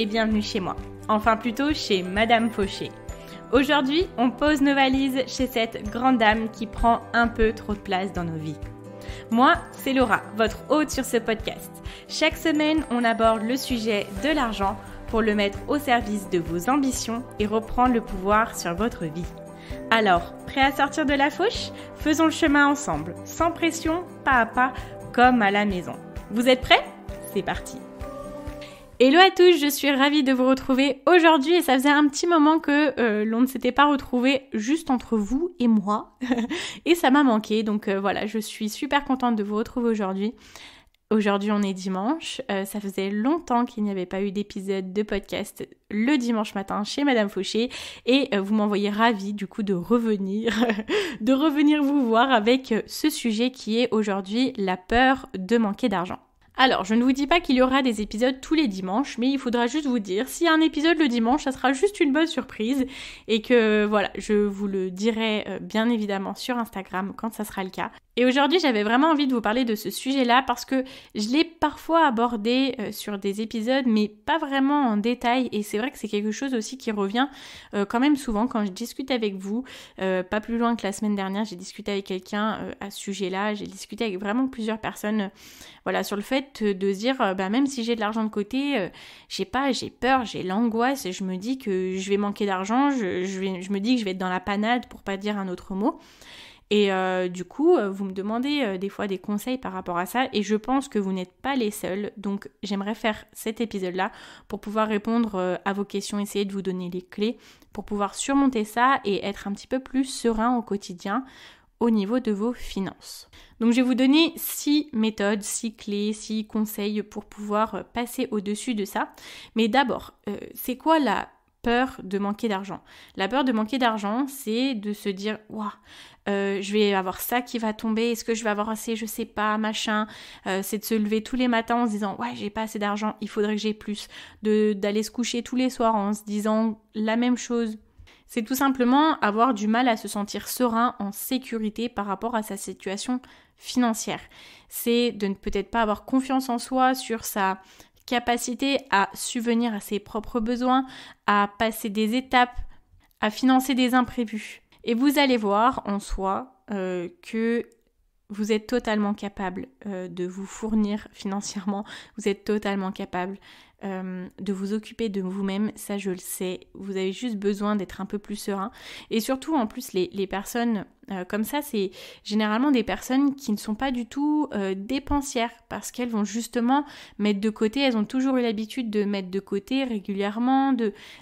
et bienvenue chez moi. Enfin plutôt chez Madame Fauché. Aujourd'hui, on pose nos valises chez cette grande dame qui prend un peu trop de place dans nos vies. Moi, c'est Laura, votre hôte sur ce podcast. Chaque semaine, on aborde le sujet de l'argent pour le mettre au service de vos ambitions et reprendre le pouvoir sur votre vie. Alors, prêt à sortir de la fauche Faisons le chemin ensemble, sans pression, pas à pas, comme à la maison. Vous êtes prêts C'est parti Hello à tous, je suis ravie de vous retrouver aujourd'hui et ça faisait un petit moment que euh, l'on ne s'était pas retrouvé juste entre vous et moi et ça m'a manqué donc euh, voilà, je suis super contente de vous retrouver aujourd'hui. Aujourd'hui on est dimanche, euh, ça faisait longtemps qu'il n'y avait pas eu d'épisode de podcast le dimanche matin chez Madame Fauché et vous m'envoyez ravie du coup de revenir, de revenir vous voir avec ce sujet qui est aujourd'hui la peur de manquer d'argent. Alors, je ne vous dis pas qu'il y aura des épisodes tous les dimanches, mais il faudra juste vous dire, s'il y a un épisode le dimanche, ça sera juste une bonne surprise, et que voilà, je vous le dirai euh, bien évidemment sur Instagram quand ça sera le cas. Et aujourd'hui, j'avais vraiment envie de vous parler de ce sujet-là parce que je l'ai parfois abordé euh, sur des épisodes, mais pas vraiment en détail. Et c'est vrai que c'est quelque chose aussi qui revient euh, quand même souvent quand je discute avec vous. Euh, pas plus loin que la semaine dernière, j'ai discuté avec quelqu'un à ce sujet-là. J'ai discuté avec vraiment plusieurs personnes, voilà, sur le fait de dire, bah, même si j'ai de l'argent de côté, j'ai pas, j'ai peur, j'ai l'angoisse. et Je me dis que je vais manquer d'argent. Je, je me dis que je vais être dans la panade, pour pas dire un autre mot. Et euh, du coup, euh, vous me demandez euh, des fois des conseils par rapport à ça et je pense que vous n'êtes pas les seuls. Donc j'aimerais faire cet épisode-là pour pouvoir répondre à vos questions, essayer de vous donner les clés pour pouvoir surmonter ça et être un petit peu plus serein au quotidien au niveau de vos finances. Donc je vais vous donner six méthodes, six clés, six conseils pour pouvoir passer au-dessus de ça. Mais d'abord, c'est quoi la peur de manquer d'argent. La peur de manquer d'argent, c'est de se dire Waouh, euh, je vais avoir ça qui va tomber, est-ce que je vais avoir assez, je sais pas, machin. Euh, c'est de se lever tous les matins en se disant ouais j'ai pas assez d'argent, il faudrait que j'ai plus. De d'aller se coucher tous les soirs en se disant la même chose. C'est tout simplement avoir du mal à se sentir serein, en sécurité par rapport à sa situation financière. C'est de ne peut-être pas avoir confiance en soi sur sa capacité à subvenir à ses propres besoins, à passer des étapes, à financer des imprévus. Et vous allez voir en soi euh, que vous êtes totalement capable euh, de vous fournir financièrement, vous êtes totalement capable euh, de vous occuper de vous-même, ça je le sais, vous avez juste besoin d'être un peu plus serein. Et surtout en plus les, personnes comme ça, c'est généralement des personnes qui ne sont pas du tout dépensières parce qu'elles vont justement mettre de côté, elles ont toujours eu l'habitude de mettre de côté régulièrement,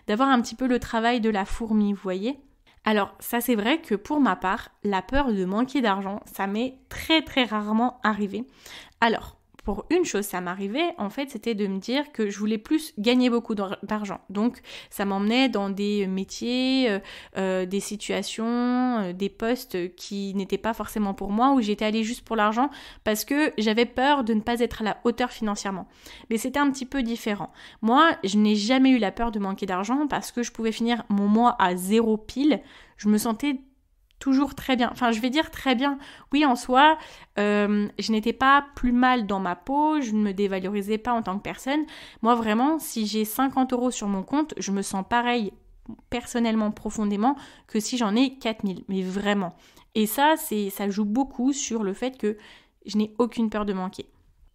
d'avoir un petit peu le travail de la fourmi, vous voyez. Alors ça c'est vrai que pour ma part, la peur de manquer d'argent, ça m'est très très rarement arrivé. Alors, pour une chose, ça m'arrivait, en fait, c'était de me dire que je voulais plus gagner beaucoup d'argent. Donc, ça m'emmenait dans des métiers, euh, euh, des situations, euh, des postes qui n'étaient pas forcément pour moi, où j'étais allée juste pour l'argent parce que j'avais peur de ne pas être à la hauteur financièrement. Mais c'était un petit peu différent. Moi, je n'ai jamais eu la peur de manquer d'argent parce que je pouvais finir mon mois à zéro pile. Je me sentais toujours très bien. Enfin, je vais dire très bien. Oui, en soi, euh, je n'étais pas plus mal dans ma peau, je ne me dévalorisais pas en tant que personne. Moi, vraiment, si j'ai 50 euros sur mon compte, je me sens pareil personnellement, profondément, que si j'en ai 4000. Mais vraiment. Et ça, c'est, ça joue beaucoup sur le fait que je n'ai aucune peur de manquer.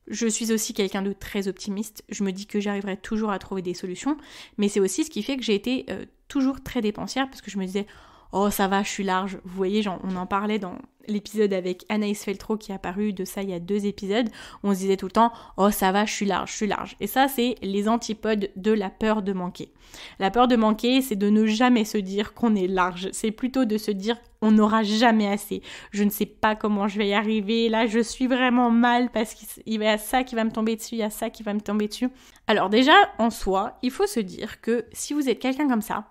Je suis aussi quelqu'un de très optimiste. Je me dis que j'arriverai toujours à trouver des solutions. Mais c'est aussi ce qui fait que j'ai été euh, toujours très dépensière parce que je me disais, Oh, ça va, je suis large. Vous voyez, on en parlait dans l'épisode avec Anaïs Feltro qui est apparu de ça il y a deux épisodes. On se disait tout le temps Oh, ça va, je suis large, je suis large. Et ça, c'est les antipodes de la peur de manquer. La peur de manquer, c'est de ne jamais se dire qu'on est large. C'est plutôt de se dire on n'aura jamais assez. Je ne sais pas comment je vais y arriver. Là, je suis vraiment mal parce qu'il y a ça qui va me tomber dessus, il y a ça qui va me tomber dessus. Alors déjà, en soi, il faut se dire que si vous êtes quelqu'un comme ça,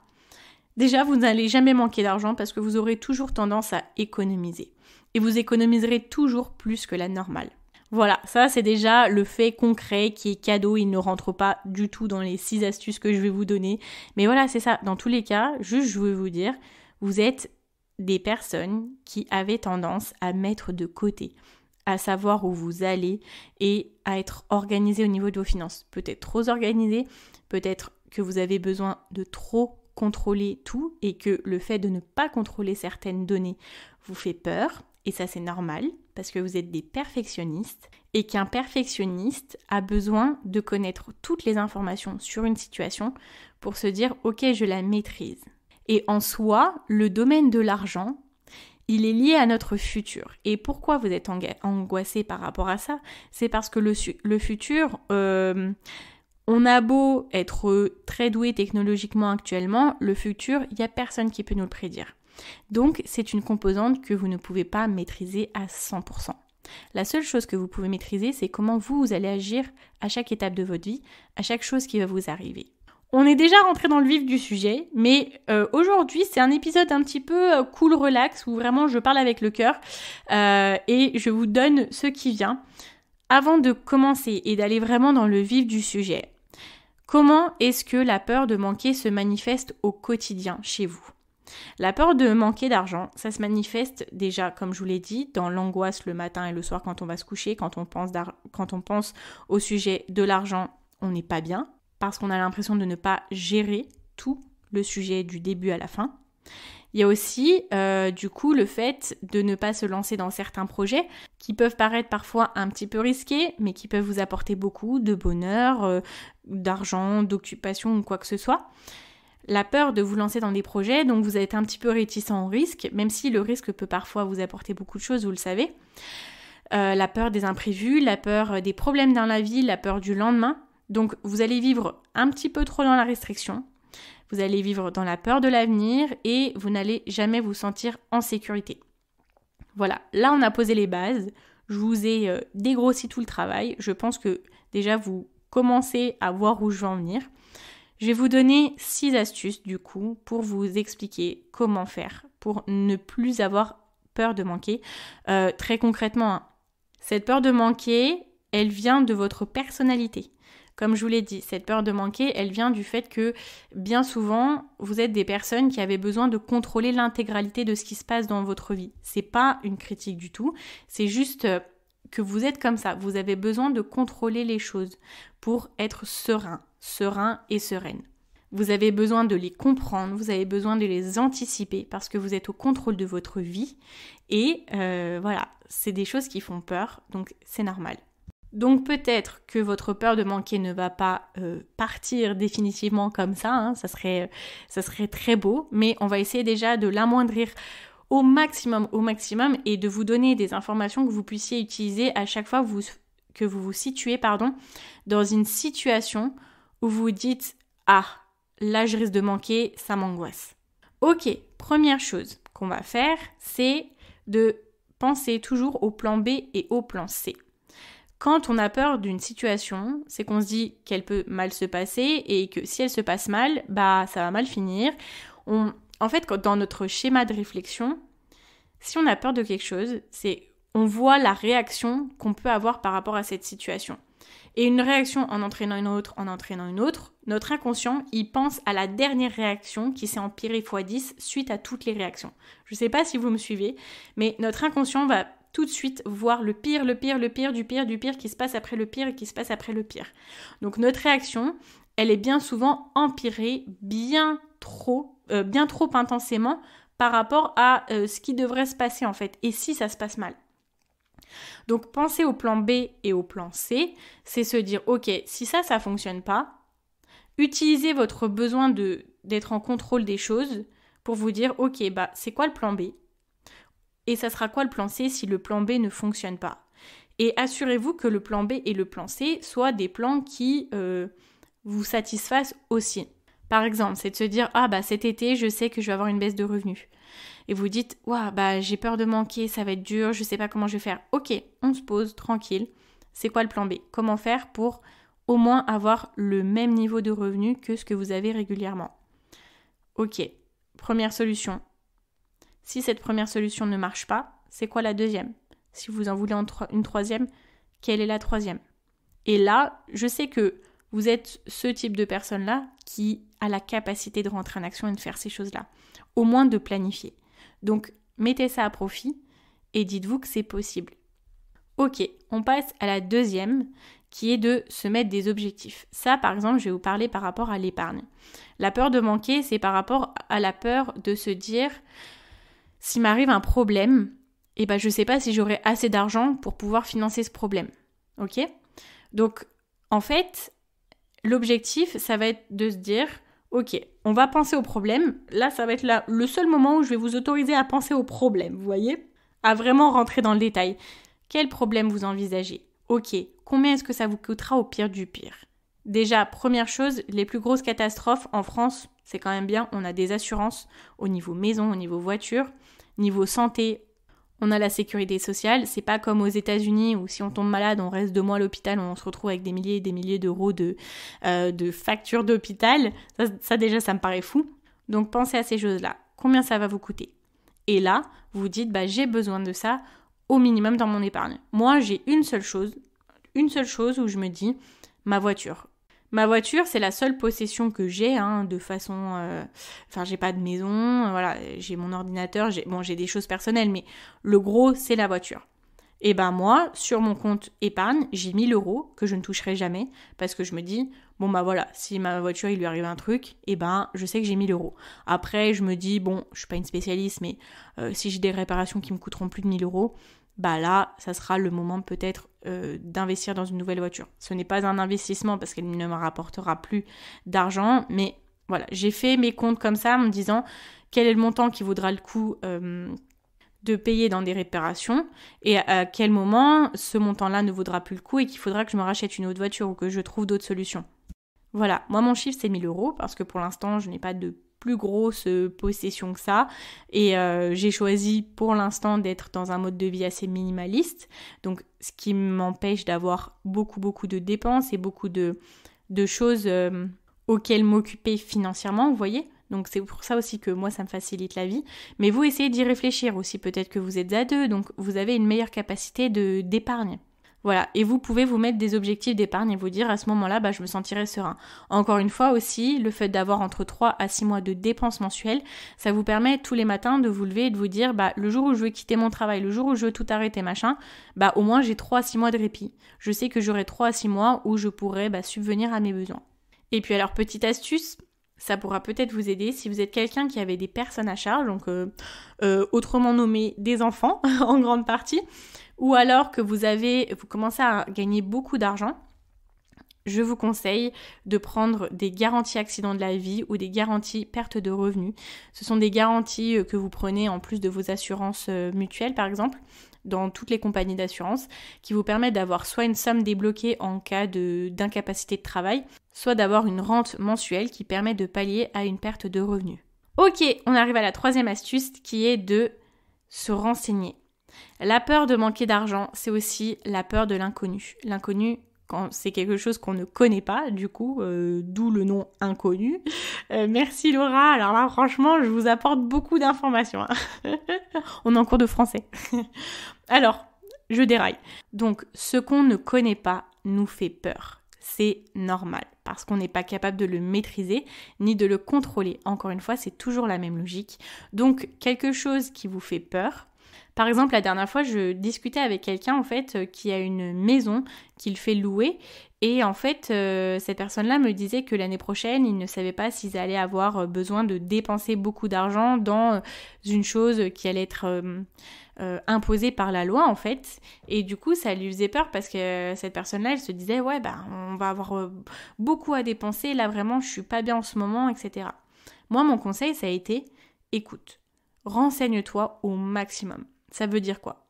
Déjà, vous n'allez jamais manquer d'argent parce que vous aurez toujours tendance à économiser. Et vous économiserez toujours plus que la normale. Voilà, ça c'est déjà le fait concret qui est cadeau, il ne rentre pas du tout dans les six astuces que je vais vous donner. Mais voilà, c'est ça, dans tous les cas, juste je veux vous dire, vous êtes des personnes qui avaient tendance à mettre de côté, à savoir où vous allez et à être organisé au niveau de vos finances. Peut-être trop organisé, peut-être que vous avez besoin de trop contrôler tout et que le fait de ne pas contrôler certaines données vous fait peur, et ça c'est normal parce que vous êtes des perfectionnistes et qu'un perfectionniste a besoin de connaître toutes les informations sur une situation pour se dire ok je la maîtrise. Et en soi, le domaine de l'argent, il est lié à notre futur. Et pourquoi vous êtes angoissé par rapport à ça C'est parce que le, futur... Euh, on a beau être très doué technologiquement actuellement, le futur, il n'y a personne qui peut nous le prédire. Donc c'est une composante que vous ne pouvez pas maîtriser à 100%. La seule chose que vous pouvez maîtriser, c'est comment vous, allez agir à chaque étape de votre vie, à chaque chose qui va vous arriver. On est déjà rentré dans le vif du sujet, mais euh, aujourd'hui c'est un épisode un petit peu euh, cool relax où vraiment je parle avec le cœur euh, et je vous donne ce qui vient. Avant de commencer et d'aller vraiment dans le vif du sujet, comment est-ce que la peur de manquer se manifeste au quotidien chez vous la peur de manquer d'argent, ça se manifeste déjà, comme je vous l'ai dit, dans l'angoisse le matin et le soir quand on va se coucher, quand on pense, quand on pense au sujet de l'argent, on n'est pas bien, parce qu'on a l'impression de ne pas gérer tout le sujet du début à la fin. Il y a aussi euh, du coup le fait de ne pas se lancer dans certains projets qui peuvent paraître parfois un petit peu risqués, mais qui peuvent vous apporter beaucoup de bonheur, euh, d'argent, d'occupation ou quoi que ce soit. La peur de vous lancer dans des projets, donc vous êtes un petit peu réticent au risque, même si le risque peut parfois vous apporter beaucoup de choses, vous le savez. Euh, la peur des imprévus, la peur des problèmes dans la vie, la peur du lendemain. Donc vous allez vivre un petit peu trop dans la restriction, vous allez vivre dans la peur de l'avenir et vous n'allez jamais vous sentir en sécurité. Voilà, là on a posé les bases, je vous ai euh, dégrossi tout le travail, je pense que déjà vous commencez à voir où je veux en venir. Je vais vous donner 6 astuces du coup pour vous expliquer comment faire pour ne plus avoir peur de manquer. Euh, très concrètement, hein, cette peur de manquer, elle vient de votre personnalité. Comme je vous l'ai dit, cette peur de manquer, elle vient du fait que bien souvent, vous êtes des personnes qui avaient besoin de contrôler l'intégralité de ce qui se passe dans votre vie. C'est pas une critique du tout, c'est juste euh, que vous êtes comme ça, vous avez besoin de contrôler les choses pour être serein, serein et sereine. Vous avez besoin de les comprendre, vous avez besoin de les anticiper parce que vous êtes au contrôle de votre vie. Et euh, voilà, c'est des choses qui font peur, donc c'est normal. Donc peut-être que votre peur de manquer ne va pas euh, partir définitivement comme ça, hein. ça, serait, très beau, mais on va essayer déjà de l'amoindrir au maximum, au maximum, et de vous donner des informations que vous puissiez utiliser à chaque fois que vous vous situez pardon, dans une situation où vous dites Ah, là je risque de manquer, ça m'angoisse. Ok, première chose qu'on va faire, c'est de penser toujours au plan B et au plan C. Quand on a peur d'une situation, c'est qu'on se dit qu'elle peut mal se passer et que si elle se passe mal, bah ça va mal finir. On... En fait, dans notre schéma de réflexion, si on a peur de quelque chose, c'est on voit la réaction qu'on peut avoir par rapport à cette situation. Et une réaction en entraînant une autre, en entraînant une autre, notre inconscient, il pense à la dernière réaction qui s'est empirée x 10 suite à toutes les réactions. Je ne sais pas si vous me suivez, mais notre inconscient va tout de suite voir le pire, le pire, le pire, du pire, du pire qui se passe après le pire et qui se passe après le pire. Donc notre réaction, elle est bien souvent empirée bien trop, euh, bien trop intensément par rapport à euh, ce qui devrait se passer en fait, et si ça se passe mal. Donc penser au plan B et au plan C, c'est se dire, ok, si ça, ça fonctionne pas, utilisez votre besoin de d'être en contrôle des choses pour vous dire, ok, bah c'est quoi le plan B et ça sera quoi le plan C si le plan B ne fonctionne pas Et assurez-vous que le plan B et le plan C soient des plans qui euh, vous satisfassent aussi. Par exemple, c'est de se dire ah bah cet été je sais que je vais avoir une baisse de revenus. Et vous dites waouh bah j'ai peur de manquer, ça va être dur, je sais pas comment je vais faire. Ok, on se pose tranquille. C'est quoi le plan B Comment faire pour au moins avoir le même niveau de revenu que ce que vous avez régulièrement Ok, première solution, si cette première solution ne marche pas, c'est quoi la deuxième Si vous en voulez une troisième, quelle est la troisième Et là, je sais que vous êtes ce type de personne-là qui a la capacité de rentrer en action et de faire ces choses-là, au moins de planifier. Donc, mettez ça à profit et dites-vous que c'est possible. Ok, on passe à la deuxième qui est de se mettre des objectifs. Ça, par exemple, je vais vous parler par rapport à l'épargne. La peur de manquer, c'est par rapport à la peur de se dire s'il m'arrive un problème, et eh ben je sais pas si j'aurai assez d'argent pour pouvoir financer ce problème. OK Donc en fait, l'objectif ça va être de se dire OK, on va penser au problème. Là, ça va être là le seul moment où je vais vous autoriser à penser au problème, vous voyez À vraiment rentrer dans le détail. Quel problème vous envisagez OK, combien est-ce que ça vous coûtera au pire du pire Déjà, première chose, les plus grosses catastrophes en France, c'est quand même bien, on a des assurances au niveau maison, au niveau voiture, niveau santé, on a la sécurité sociale. C'est pas comme aux États-Unis où si on tombe malade, on reste deux mois à l'hôpital, on se retrouve avec des milliers et des milliers d'euros de, euh, de factures d'hôpital. Ça, ça déjà, ça me paraît fou. Donc pensez à ces choses-là. Combien ça va vous coûter Et là, vous dites, bah, j'ai besoin de ça au minimum dans mon épargne. Moi, j'ai une seule chose, une seule chose où je me dis, ma voiture. Ma voiture, c'est la seule possession que j'ai, hein, de façon. Euh, enfin, j'ai pas de maison, euh, voilà, j'ai mon ordinateur, j'ai bon, des choses personnelles, mais le gros, c'est la voiture. Et ben moi, sur mon compte épargne, j'ai 1000 euros que je ne toucherai jamais parce que je me dis, bon bah voilà, si ma voiture il lui arrive un truc, et eh ben je sais que j'ai 1000 euros. Après, je me dis, bon, je suis pas une spécialiste, mais euh, si j'ai des réparations qui me coûteront plus de 1000 euros, bah là, ça sera le moment peut-être euh, d'investir dans une nouvelle voiture. Ce n'est pas un investissement parce qu'elle ne me rapportera plus d'argent, mais voilà, j'ai fait mes comptes comme ça en me disant quel est le montant qui vaudra le coup euh, de payer dans des réparations et à quel moment ce montant-là ne vaudra plus le coup et qu'il faudra que je me rachète une autre voiture ou que je trouve d'autres solutions. Voilà, moi mon chiffre c'est 1000 euros parce que pour l'instant je n'ai pas de plus grosse euh, possession que ça. Et euh, j'ai choisi pour l'instant d'être dans un mode de vie assez minimaliste, donc ce qui m'empêche d'avoir beaucoup beaucoup de dépenses et beaucoup de, de choses euh, auxquelles m'occuper financièrement, vous voyez donc c'est pour ça aussi que moi ça me facilite la vie. Mais vous essayez d'y réfléchir aussi. Peut-être que vous êtes à deux, donc vous avez une meilleure capacité de d'épargne. Voilà, et vous pouvez vous mettre des objectifs d'épargne et vous dire à ce moment-là, bah, je me sentirai serein. Encore une fois aussi, le fait d'avoir entre 3 à 6 mois de dépenses mensuelles, ça vous permet tous les matins de vous lever et de vous dire, bah, le jour où je vais quitter mon travail, le jour où je veux tout arrêter, machin, bah, au moins j'ai 3 à 6 mois de répit. Je sais que j'aurai 3 à 6 mois où je pourrai bah, subvenir à mes besoins. Et puis alors, petite astuce, ça pourra peut-être vous aider si vous êtes quelqu'un qui avait des personnes à charge, donc euh, euh, autrement nommées des enfants en grande partie ou alors que vous avez, vous commencez à gagner beaucoup d'argent, je vous conseille de prendre des garanties accident de la vie ou des garanties perte de revenus. Ce sont des garanties euh, que vous prenez en plus de vos assurances euh, mutuelles, par exemple, dans toutes les compagnies d'assurance, qui vous permettent d'avoir soit une somme débloquée en cas d'incapacité de travail, soit d'avoir une rente mensuelle qui permet de pallier à une perte de revenus. Ok, on arrive à la troisième astuce qui est de se renseigner. La peur de manquer d'argent, c'est aussi la peur de l'inconnu. L'inconnu, c'est quelque chose qu'on ne connaît pas, du coup, euh, d'où le nom inconnu. Euh, merci Laura, alors là franchement, je vous apporte beaucoup d'informations. Hein. On est en cours de français. alors, je déraille. Donc, ce qu'on ne connaît pas nous fait peur. C'est normal, parce qu'on n'est pas capable de le maîtriser ni de le contrôler. Encore une fois, c'est toujours la même logique. Donc, quelque chose qui vous fait peur, par exemple, la dernière fois, je discutais avec quelqu'un en fait euh, qui a une maison qu'il fait louer et en fait, euh, cette personne-là me disait que l'année prochaine, il ne savait pas s'ils allaient avoir euh, besoin de dépenser beaucoup d'argent dans une chose qui allait être imposée par la loi, en fait. Et du coup, ça lui faisait peur parce que cette personne-là, elle se disait, ouais, bah, on va avoir beaucoup à dépenser, là vraiment, je suis pas bien en ce moment, etc. Moi, mon conseil, ça a été, écoute, renseigne-toi au maximum. Ça veut dire quoi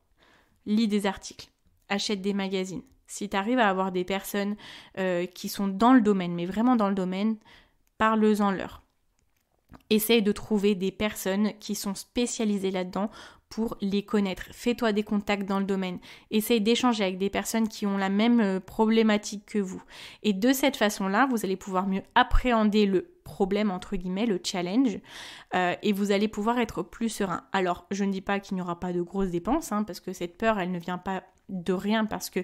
Lis des articles, achète des magazines. Si tu arrives à avoir des personnes euh, qui sont dans le domaine, mais vraiment dans le domaine, parle-en leur. Essaye de trouver des personnes qui sont spécialisées là-dedans pour les connaître. Fais-toi des contacts dans le domaine. Essaye d'échanger avec des personnes qui ont la même euh, problématique que vous. Et de cette façon-là, vous allez pouvoir mieux appréhender le problème, entre guillemets, le challenge, euh, et vous allez pouvoir être plus serein. Alors, je ne dis pas qu'il n'y aura pas de grosses dépenses, hein, parce que cette peur, elle ne vient pas de rien, parce que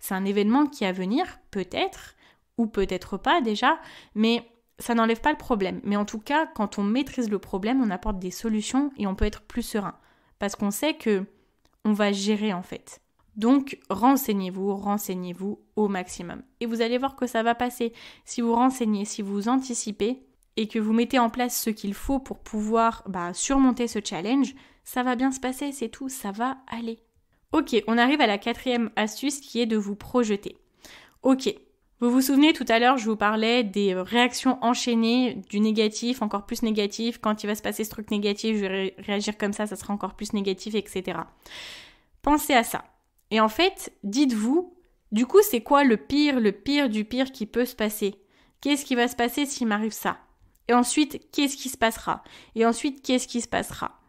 c'est un événement qui est à venir, peut-être, ou peut-être pas déjà, mais ça n'enlève pas le problème. Mais en tout cas, quand on maîtrise le problème, on apporte des solutions et on peut être plus serein, parce qu'on sait que on va gérer en fait. Donc renseignez-vous, renseignez-vous au maximum. Et vous allez voir que ça va passer. Si vous renseignez, si vous anticipez, et que vous mettez en place ce qu'il faut pour pouvoir bah, surmonter ce challenge, ça va bien se passer, c'est tout, ça va aller. Ok, on arrive à la quatrième astuce qui est de vous projeter. Ok, vous vous souvenez tout à l'heure, je vous parlais des réactions enchaînées, du négatif, encore plus négatif, quand il va se passer ce truc négatif, je vais réagir comme ça, ça sera encore plus négatif, etc. Pensez à ça. Et en fait, dites-vous, du coup, c'est quoi le pire, le pire du pire qui peut se passer Qu'est-ce qui va se passer s'il m'arrive ça et ensuite, qu'est-ce qui se passera Et ensuite, qu'est-ce qui se passera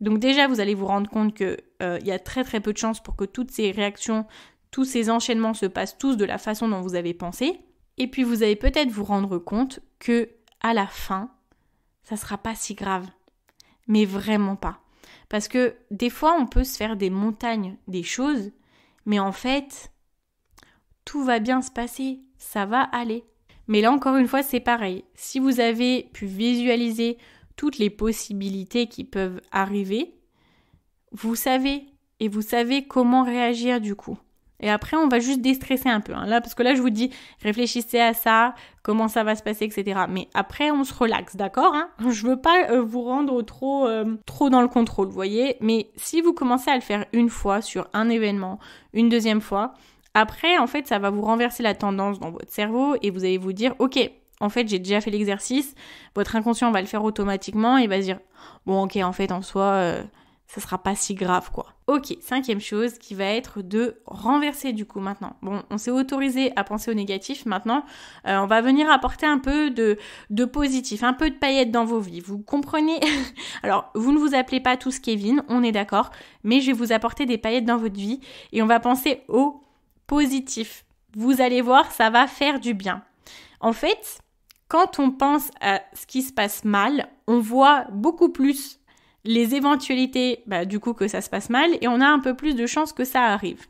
Donc déjà, vous allez vous rendre compte qu'il euh, il y a très très peu de chances pour que toutes ces réactions, tous ces enchaînements se passent tous de la façon dont vous avez pensé. Et puis vous allez peut-être vous rendre compte que à la fin, ça sera pas si grave. Mais vraiment pas. Parce que des fois, on peut se faire des montagnes des choses, mais en fait, tout va bien se passer, ça va aller. Mais là encore une fois, c'est pareil. Si vous avez pu visualiser toutes les possibilités qui peuvent arriver, vous savez et vous savez comment réagir du coup. Et après, on va juste déstresser un peu. Hein. là, parce que là, je vous dis, réfléchissez à ça, comment ça va se passer, etc. Mais après, on se relaxe, d'accord hein. Je ne veux pas euh, vous rendre trop, euh, trop dans le contrôle, vous voyez. Mais si vous commencez à le faire une fois sur un événement, une deuxième fois, après, en fait, ça va vous renverser la tendance dans votre cerveau et vous allez vous dire, ok, en fait, j'ai déjà fait l'exercice, votre inconscient va le faire automatiquement et va se dire, bon, ok, en fait, en soi, ça euh, ça sera pas si grave, quoi. Ok, cinquième chose qui va être de renverser du coup maintenant. Bon, on s'est autorisé à penser au négatif, maintenant euh, on va venir apporter un peu de, de positif, un peu de paillettes dans vos vies. Vous comprenez Alors, vous ne vous appelez pas tous Kevin, on est d'accord, mais je vais vous apporter des paillettes dans votre vie et on va penser au positif. Vous allez voir, ça va faire du bien. En fait, quand on pense à ce qui se passe mal, on voit beaucoup plus les éventualités bah, du coup que ça se passe mal et on a un peu plus de chances que ça arrive.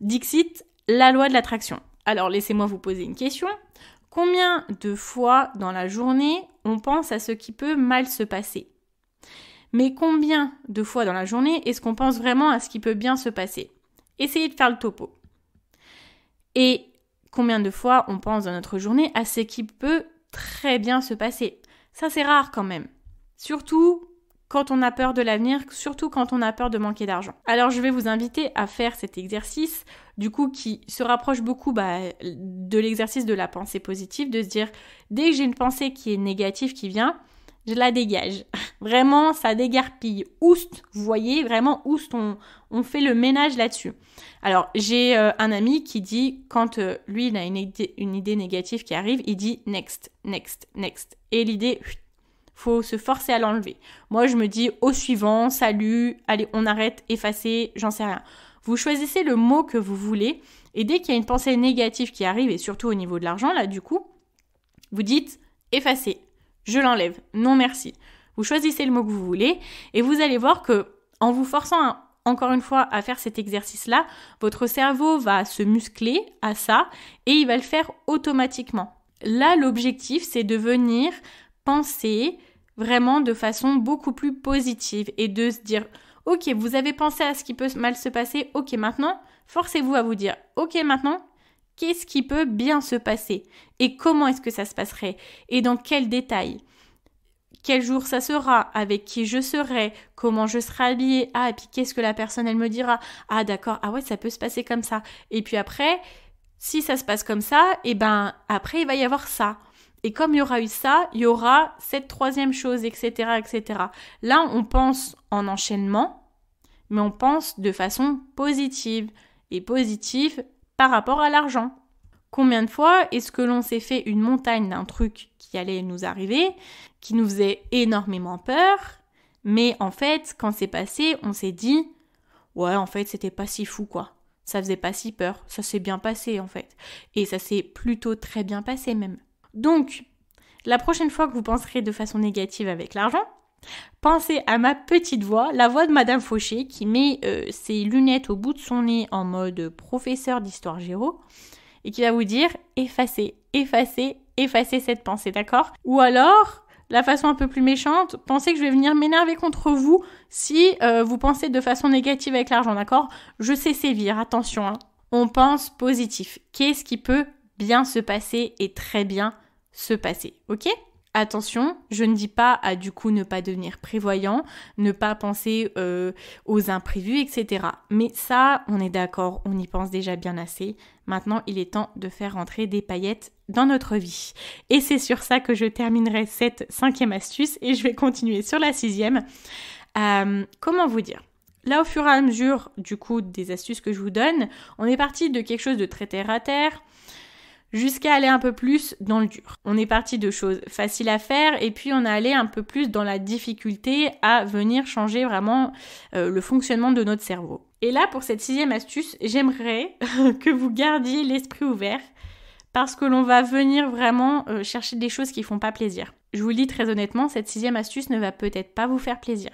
Dixit, la loi de l'attraction. Alors laissez-moi vous poser une question. Combien de fois dans la journée on pense à ce qui peut mal se passer Mais combien de fois dans la journée est-ce qu'on pense vraiment à ce qui peut bien se passer Essayez de faire le topo. Et combien de fois on pense dans notre journée à ce qui peut très bien se passer Ça, c'est rare quand même. Surtout quand on a peur de l'avenir, surtout quand on a peur de manquer d'argent. Alors je vais vous inviter à faire cet exercice, du coup qui se rapproche beaucoup bah, de l'exercice de la pensée positive, de se dire dès que j'ai une pensée qui est négative qui vient, je la dégage. Vraiment, ça dégarpille. Oust, vous voyez, vraiment, oust, on, on fait le ménage là-dessus. Alors, j'ai euh, un ami qui dit, quand euh, lui, il a une idée, une idée négative qui arrive, il dit next, next, next. Et l'idée, faut se forcer à l'enlever. Moi, je me dis au suivant, salut, allez, on arrête, effacer, j'en sais rien. Vous choisissez le mot que vous voulez, et dès qu'il y a une pensée négative qui arrive, et surtout au niveau de l'argent, là, du coup, vous dites effacer, je l'enlève. Non merci. Vous choisissez le mot que vous voulez et vous allez voir que en vous forçant encore une fois à faire cet exercice-là, votre cerveau va se muscler à ça et il va le faire automatiquement. Là, l'objectif, c'est de venir penser vraiment de façon beaucoup plus positive et de se dire OK, vous avez pensé à ce qui peut mal se passer. OK, maintenant, forcez-vous à vous dire OK, maintenant, qu'est-ce qui peut bien se passer et comment est-ce que ça se passerait et dans quel détail. Quel jour ça sera, avec qui je serai, comment je serai habillée, ah, et puis qu'est-ce que la personne elle me dira, ah d'accord, ah ouais, ça peut se passer comme ça. Et puis après, si ça se passe comme ça, et eh ben après il va y avoir ça. Et comme il y aura eu ça, il y aura cette troisième chose, etc., etc. Là, on pense en enchaînement, mais on pense de façon positive. Et positive par rapport à l'argent. Combien de fois est-ce que l'on s'est fait une montagne d'un truc qui allait nous arriver, qui nous faisait énormément peur, mais en fait, quand c'est passé, on s'est dit ouais, en fait, c'était pas si fou quoi. Ça faisait pas si peur, ça s'est bien passé en fait. Et ça s'est plutôt très bien passé même. Donc, la prochaine fois que vous penserez de façon négative avec l'argent, Pensez à ma petite voix, la voix de Madame Fauché qui met euh, ses lunettes au bout de son nez en mode professeur d'histoire géo et qui va vous dire effacez, effacez, effacez cette pensée, d'accord Ou alors, la façon un peu plus méchante, pensez que je vais venir m'énerver contre vous si euh, vous pensez de façon négative avec l'argent, d'accord Je sais sévir, attention, hein. on pense positif. Qu'est-ce qui peut bien se passer et très bien se passer, ok Attention, je ne dis pas à du coup ne pas devenir prévoyant, ne pas penser euh, aux imprévus, etc. Mais ça, on est d'accord, on y pense déjà bien assez. Maintenant, il est temps de faire rentrer des paillettes dans notre vie. Et c'est sur ça que je terminerai cette cinquième astuce et je vais continuer sur la sixième. Euh, comment vous dire Là, au fur et à mesure, du coup, des astuces que je vous donne, on est parti de quelque chose de très terre à terre jusqu'à aller un peu plus dans le dur. On est parti de choses faciles à faire et puis on a allé un peu plus dans la difficulté à venir changer vraiment euh, le fonctionnement de notre cerveau. Et là, pour cette sixième astuce, j'aimerais que vous gardiez l'esprit ouvert parce que l'on va venir vraiment euh, chercher des choses qui font pas plaisir. Je vous le dis très honnêtement, cette sixième astuce ne va peut-être pas vous faire plaisir.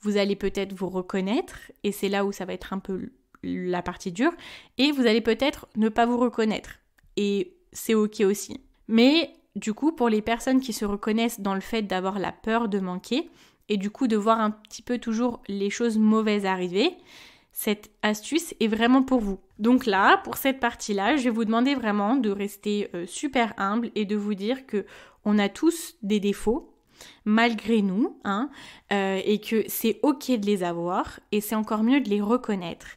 Vous allez peut-être vous reconnaître, et c'est là où ça va être un peu la partie dure, et vous allez peut-être ne pas vous reconnaître. Et c'est ok aussi. Mais du coup, pour les personnes qui se reconnaissent dans le fait d'avoir la peur de manquer et du coup de voir un petit peu toujours les choses mauvaises arriver, cette astuce est vraiment pour vous. Donc là, pour cette partie-là, je vais vous demander vraiment de rester euh, super humble et de vous dire que on a tous des défauts malgré nous, hein, euh, et que c'est ok de les avoir, et c'est encore mieux de les reconnaître,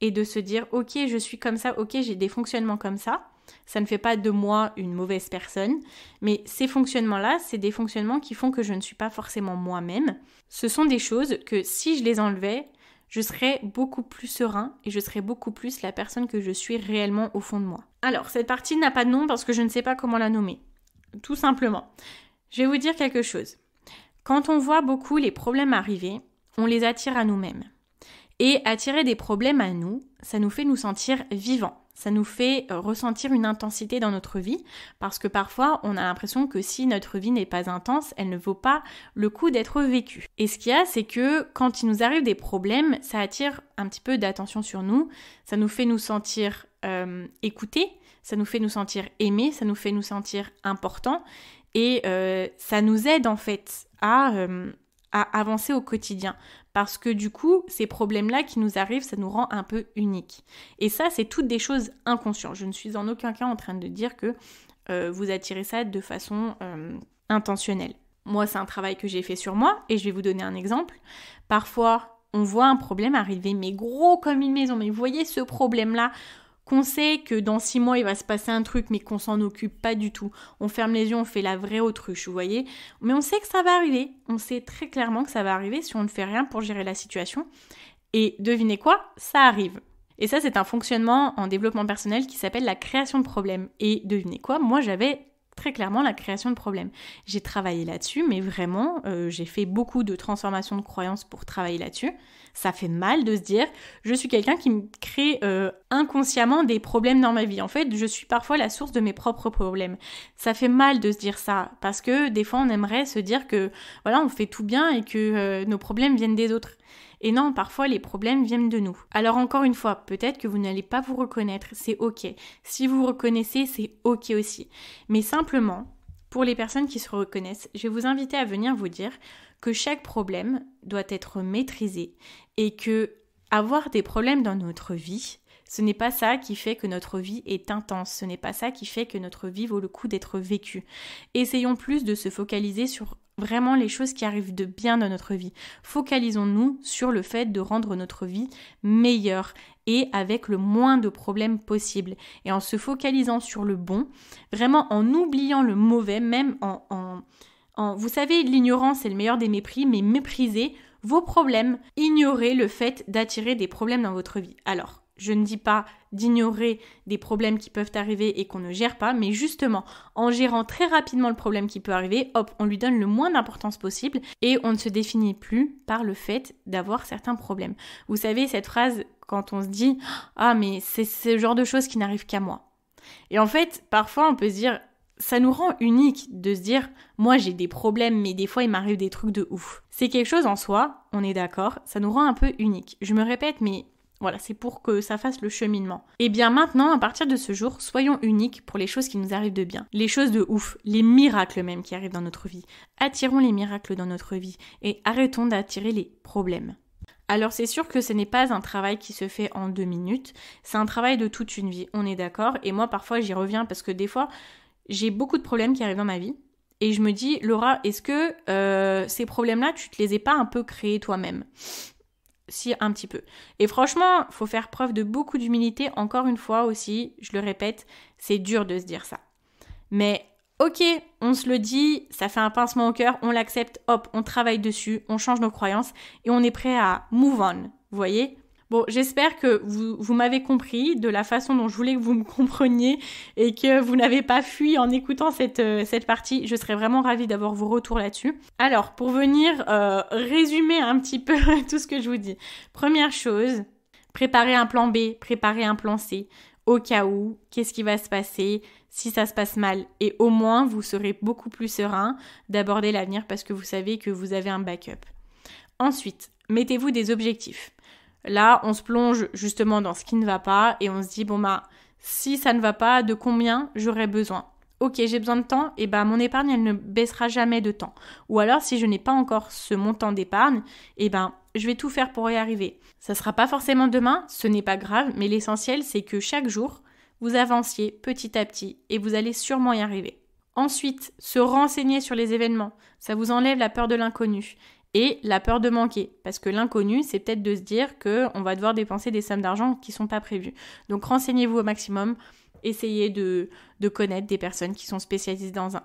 et de se dire ok, je suis comme ça, ok, j'ai des fonctionnements comme ça, ça ne fait pas de moi une mauvaise personne, mais ces fonctionnements-là, c'est des fonctionnements qui font que je ne suis pas forcément moi-même. Ce sont des choses que si je les enlevais, je serais beaucoup plus serein et je serais beaucoup plus la personne que je suis réellement au fond de moi. Alors, cette partie n'a pas de nom parce que je ne sais pas comment la nommer. Tout simplement. Je vais vous dire quelque chose. Quand on voit beaucoup les problèmes arriver, on les attire à nous-mêmes. Et attirer des problèmes à nous, ça nous fait nous sentir vivants ça nous fait euh, ressentir une intensité dans notre vie, parce que parfois on a l'impression que si notre vie n'est pas intense, elle ne vaut pas le coup d'être vécue. Et ce qu'il y a, c'est que quand il nous arrive des problèmes, ça attire un petit peu d'attention sur nous, ça nous fait nous sentir euh, écoutés, ça nous fait nous sentir aimés, ça nous fait nous sentir importants, et euh, ça nous aide en fait à avancer au quotidien. Parce que du coup, ces problèmes-là qui nous arrivent, ça nous rend un peu uniques. Et ça, c'est toutes des choses inconscientes. Je ne suis en aucun cas en train de dire que euh, vous attirez ça de façon euh, intentionnelle. Moi, c'est un travail que j'ai fait sur moi et je vais vous donner un exemple. Parfois, on voit un problème arriver, mais gros comme une maison. Mais vous voyez ce problème-là qu'on sait que dans six mois il va se passer un truc mais qu'on s'en occupe pas du tout. On ferme les yeux, on fait la vraie autruche, vous voyez. Mais on sait que ça va arriver. On sait très clairement que ça va arriver si on ne fait rien pour gérer la situation. Et devinez quoi Ça arrive. Et ça, c'est un fonctionnement en développement personnel qui s'appelle la création de problèmes. Et devinez quoi Moi, j'avais très clairement la création de problèmes. J'ai travaillé là-dessus, mais vraiment, euh, j'ai fait beaucoup de transformations de croyances pour travailler là-dessus ça fait mal de se dire je suis quelqu'un qui crée euh, inconsciemment des problèmes dans ma vie. En fait, je suis parfois la source de mes propres problèmes. Ça fait mal de se dire ça parce que des fois on aimerait se dire que voilà, on fait tout bien et que euh, nos problèmes viennent des autres. Et non, parfois les problèmes viennent de nous. Alors encore une fois, peut-être que vous n'allez pas vous reconnaître, c'est ok. Si vous vous reconnaissez, c'est ok aussi. Mais simplement, pour les personnes qui se reconnaissent, je vais vous inviter à venir vous dire que chaque problème doit être maîtrisé et que avoir des problèmes dans notre vie, ce n'est pas ça qui fait que notre vie est intense, ce n'est pas ça qui fait que notre vie vaut le coup d'être vécue. Essayons plus de se focaliser sur vraiment les choses qui arrivent de bien dans notre vie. Focalisons-nous sur le fait de rendre notre vie meilleure et avec le moins de problèmes possible. Et en se focalisant sur le bon, vraiment en oubliant le mauvais, même en... en, en vous savez, l'ignorance est le meilleur des mépris, mais mépriser vos problèmes, ignorez le fait d'attirer des problèmes dans votre vie. Alors, je ne dis pas d'ignorer des problèmes qui peuvent arriver et qu'on ne gère pas, mais justement, en gérant très rapidement le problème qui peut arriver, hop, on lui donne le moins d'importance possible et on ne se définit plus par le fait d'avoir certains problèmes. Vous savez, cette phrase quand on se dit Ah, mais c'est ce genre de choses qui n'arrivent qu'à moi. Et en fait, parfois, on peut se dire ça nous rend unique de se dire moi j'ai des problèmes mais des fois il m'arrive des trucs de ouf. C'est quelque chose en soi, on est d'accord, ça nous rend un peu unique. Je me répète mais voilà, c'est pour que ça fasse le cheminement. Et eh bien maintenant, à partir de ce jour, soyons uniques pour les choses qui nous arrivent de bien. Les choses de ouf, les miracles même qui arrivent dans notre vie. Attirons les miracles dans notre vie et arrêtons d'attirer les problèmes. Alors c'est sûr que ce n'est pas un travail qui se fait en deux minutes, c'est un travail de toute une vie, on est d'accord, et moi parfois j'y reviens parce que des fois j'ai beaucoup de problèmes qui arrivent dans ma vie. Et je me dis, Laura, est-ce que euh, ces problèmes-là, tu te les as pas un peu créés toi-même Si, un petit peu. Et franchement, faut faire preuve de beaucoup d'humilité. Encore une fois aussi, je le répète, c'est dur de se dire ça. Mais ok, on se le dit, ça fait un pincement au cœur, on l'accepte, hop, on travaille dessus, on change nos croyances et on est prêt à move on, vous voyez Bon, j'espère que vous, m'avez compris de la façon dont je voulais que vous me compreniez et que vous n'avez pas fui en écoutant cette, euh, cette partie. Je serais vraiment ravie d'avoir vos retours là-dessus. Alors, pour venir euh, résumer un petit peu tout ce que je vous dis. Première chose, préparez un plan B, préparez un plan C au cas où, qu'est-ce qui va se passer si ça se passe mal. Et au moins, vous serez beaucoup plus serein d'aborder l'avenir parce que vous savez que vous avez un backup. Ensuite, mettez-vous des objectifs. Là, on se plonge justement dans ce qui ne va pas et on se dit, bon bah, si ça ne va pas, de combien j'aurais besoin Ok, j'ai besoin de temps, et bah mon épargne, elle ne baissera jamais de temps. Ou alors, si je n'ai pas encore ce montant d'épargne, et ben je vais tout faire pour y arriver. Ça sera pas forcément demain, ce n'est pas grave, mais l'essentiel, c'est que chaque jour, vous avanciez petit à petit et vous allez sûrement y arriver. Ensuite, se renseigner sur les événements. Ça vous enlève la peur de l'inconnu et la peur de manquer. Parce que l'inconnu, c'est peut-être de se dire qu'on va devoir dépenser des sommes d'argent qui ne sont pas prévues. Donc renseignez-vous au maximum, essayez de, connaître des personnes qui sont spécialisées dans un,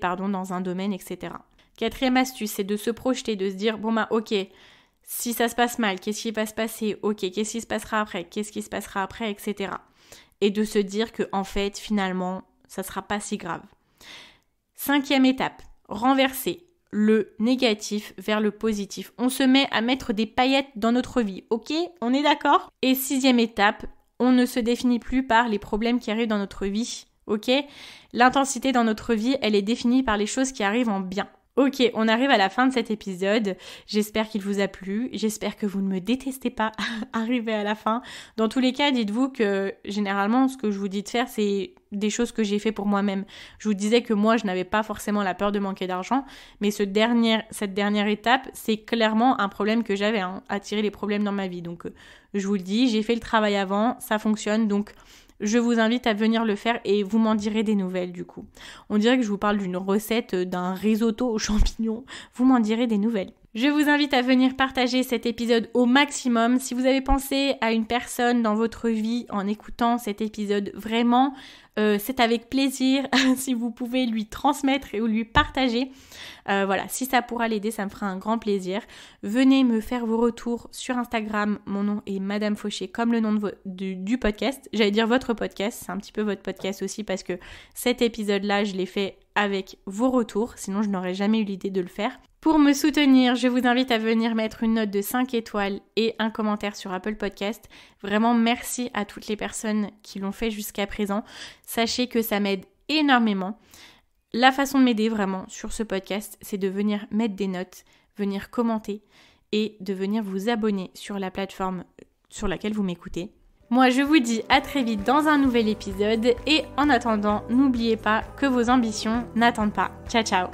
pardon, dans un domaine, etc. Quatrième astuce, c'est de se projeter, de se dire, bon bah ok, si ça se passe mal, qu'est-ce qui va se passer Ok, qu'est-ce qui se passera après Qu'est-ce qui se passera après Etc. Et de se dire que en fait, finalement, ça ne sera pas si grave. Cinquième étape, renverser le négatif vers le positif. On se met à mettre des paillettes dans notre vie, ok On est d'accord Et sixième étape, on ne se définit plus par les problèmes qui arrivent dans notre vie, ok L'intensité dans notre vie, elle est définie par les choses qui arrivent en bien. Ok, on arrive à la fin de cet épisode. J'espère qu'il vous a plu. J'espère que vous ne me détestez pas arriver à la fin. Dans tous les cas, dites-vous que généralement, ce que je vous dis de faire, c'est des choses que j'ai fait pour moi-même. Je vous disais que moi, je n'avais pas forcément la peur de manquer d'argent, mais ce dernier, cette dernière étape, c'est clairement un problème que j'avais, hein, attirer les problèmes dans ma vie. Donc, euh, je vous le dis, j'ai fait le travail avant, ça fonctionne, donc je vous invite à venir le faire et vous m'en direz des nouvelles du coup. On dirait que je vous parle d'une recette euh, d'un risotto aux champignons. Vous m'en direz des nouvelles. Je vous invite à venir partager cet épisode au maximum. Si vous avez pensé à une personne dans votre vie en écoutant cet épisode, vraiment, euh, c'est avec plaisir si vous pouvez lui transmettre ou lui partager. Euh, voilà, si ça pourra l'aider, ça me fera un grand plaisir. Venez me faire vos retours sur Instagram. Mon nom est Madame Fauché, comme le nom de du, du, podcast. J'allais dire votre podcast, c'est un petit peu votre podcast aussi parce que cet épisode-là, je l'ai fait avec vos retours, sinon je n'aurais jamais eu l'idée de le faire. Pour me soutenir, je vous invite à venir mettre une note de 5 étoiles et un commentaire sur Apple Podcast. Vraiment merci à toutes les personnes qui l'ont fait jusqu'à présent. Sachez que ça m'aide énormément. La façon de m'aider vraiment sur ce podcast, c'est de venir mettre des notes, venir commenter et de venir vous abonner sur la plateforme euh, sur laquelle vous m'écoutez. Moi, je vous dis à très vite dans un nouvel épisode et en attendant, n'oubliez pas que vos ambitions n'attendent pas. Ciao ciao